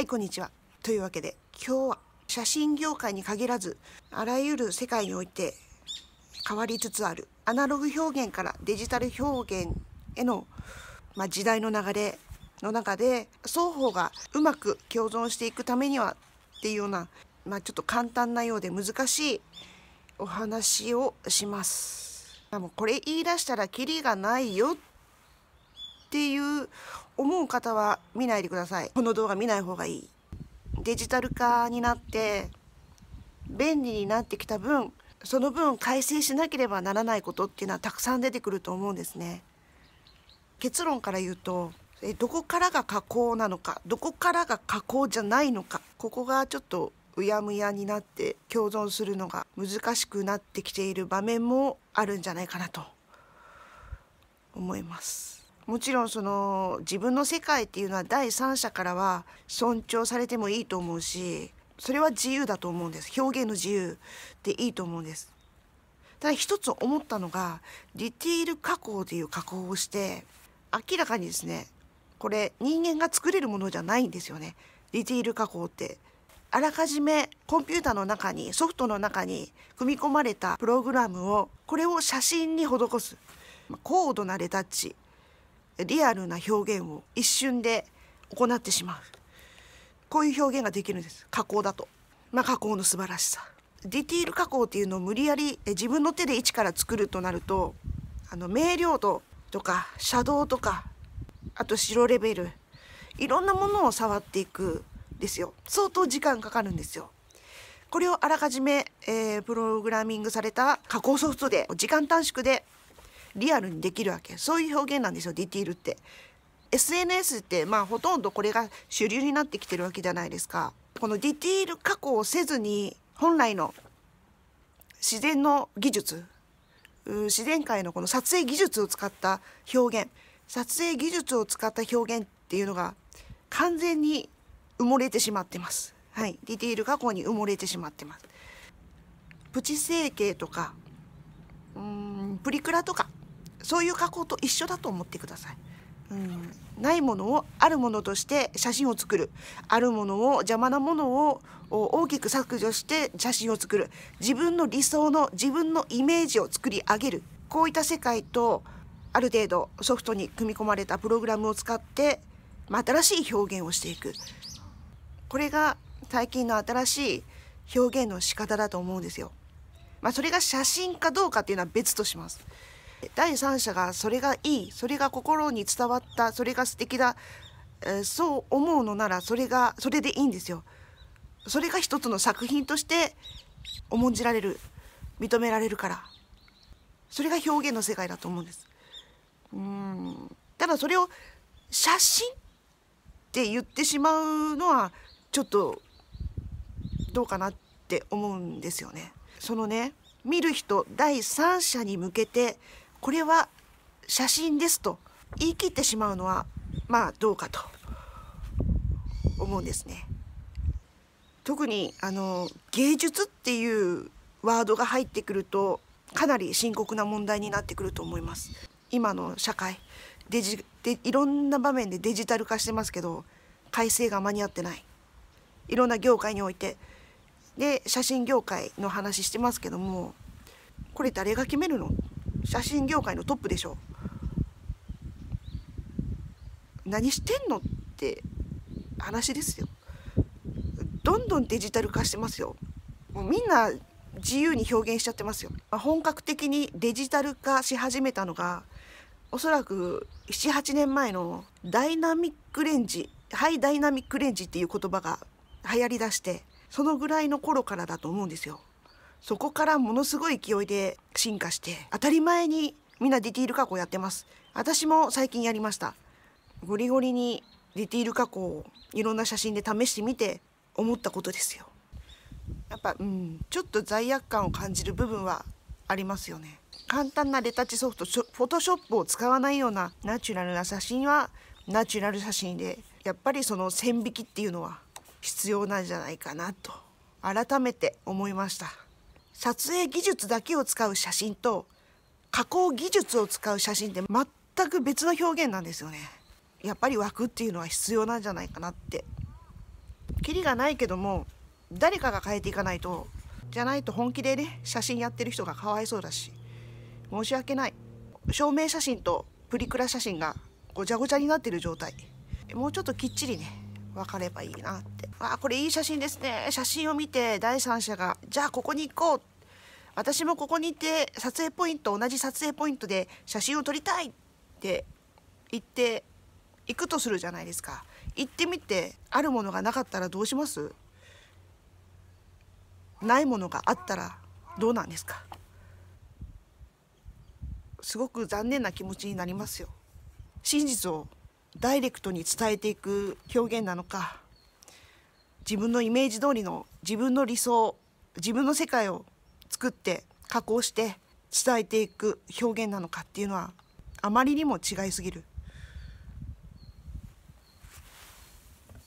はいこんにちはというわけで今日は写真業界に限らずあらゆる世界において変わりつつあるアナログ表現からデジタル表現への、まあ、時代の流れの中で双方がうまく共存していくためにはっていうような、まあ、ちょっと簡単なようで難しいお話をします。もうこれ言い出したらキリがないよっていう思う方は見ないでくださいこの動画見ない方がいいデジタル化になって便利になってきた分その分改正しなければならないことっていうのはたくさん出てくると思うんですね結論から言うとえどこからが加工なのかどこからが加工じゃないのかここがちょっとうやむやになって共存するのが難しくなってきている場面もあるんじゃないかなと思います。もちろんその自分の世界っていうのは第三者からは尊重されてもいいと思うしそれは自由だと思うんです表現の自由でいいと思うんですただ一つ思ったのがディティール加工という加工をして明らかにですねこれ人間が作れるものじゃないんですよねディティール加工ってあらかじめコンピューターの中にソフトの中に組み込まれたプログラムをこれを写真に施す高度なレタッチリアルな表現を一瞬で行ってしまうこういう表現ができるんです加工だと、まあ、加工の素晴らしさディティール加工っていうのを無理やり自分の手で一から作るとなるとあの明瞭度とかシャドウとかあと白レベルいろんなものを触っていくですよ相当時間かかるんですよこれをあらかじめ、えー、プログラミングされた加工ソフトで時間短縮でリアルにできるわけそういう表現なんですよディティールって。SNS ってまあほとんどこれが主流になってきてるわけじゃないですか。このディティール加工をせずに本来の自然の技術自然界のこの撮影技術を使った表現撮影技術を使った表現っていうのが完全に埋もれてしまってます。はい、ディティール加工に埋もれてしまってます。プチ整形とかうんプリクラとかそういう加工と一緒だと思ってください。うん、ないものをあるものとして写真を作るあるものを邪魔なものを大きく削除して写真を作る自分の理想の自分のイメージを作り上げるこういった世界とある程度ソフトに組み込まれたプログラムを使って、ま新しい表現をしていくこれが最近の新しい表現の仕方だと思うんですよ。まあ、それが写真かどうかっていうのは別とします。第三者がそれがいいそれが心に伝わったそれが素敵だ、えー、そう思うのならそれがそれでいいんですよ。それが一つの作品として重んじられる認められるからそれが表現の世界だと思うんです。うんただそれを写真って言ってしまうのはちょっとどうかなって思うんですよね。そのね見る人第三者に向けてこれは写真ですと言い切ってしまうのはまあどうかと思うんですね。特にあの芸術っていうワードが入ってくるとかなり深刻な問題になってくると思います。今の社会デジでいろんな場面でデジタル化してますけど改正が間に合ってないいろんな業界においてで写真業界の話してますけどもこれ誰が決めるの写真業界のトップでしょう何してんのって話ですよどんどんデジタル化してますよもうみんな自由に表現しちゃってますよ、ま本格的にデジタル化し始めたのがおそらく78年前のダイナミックレンジハイダイナミックレンジっていう言葉が流行りだしてそのぐらいの頃からだと思うんですよそこからものすごい勢いで進化して当たり前にみんなディティール加工やってます私も最近やりましたゴリゴリにディティール加工をいろんな写真で試してみて思ったことですよやっぱうんちょっと罪悪感を感じる部分はありますよね簡単なレタッチソフトフォトショップを使わないようなナチュラルな写真はナチュラル写真でやっぱりその線引きっていうのは必要なんじゃないかなと改めて思いました。撮影技術だけを使う写真と加工技術を使う写真って全く別の表現なんですよねやっぱり枠っていうのは必要なんじゃないかなってキリがないけども誰かが変えていかないとじゃないと本気でね写真やってる人がかわいそうだし申し訳ない証明写真とプリクラ写真がごちゃごちゃになってる状態もうちょっときっちりね分かればいいなってあこれいい写真ですね写真を見て第三者がじゃあここに行こう私もここにいて撮影ポイント同じ撮影ポイントで写真を撮りたいって言って行くとするじゃないですか行ってみてあるものがなかったらどうしますないものがあったらどうなんですかすごく残念な気持ちになりますよ真実をダイレクトに伝えていく表現なのか自分のイメージ通りの自分の理想自分の世界を作って加工して伝えていく表現なのかっていうのはあまりにも違いすぎる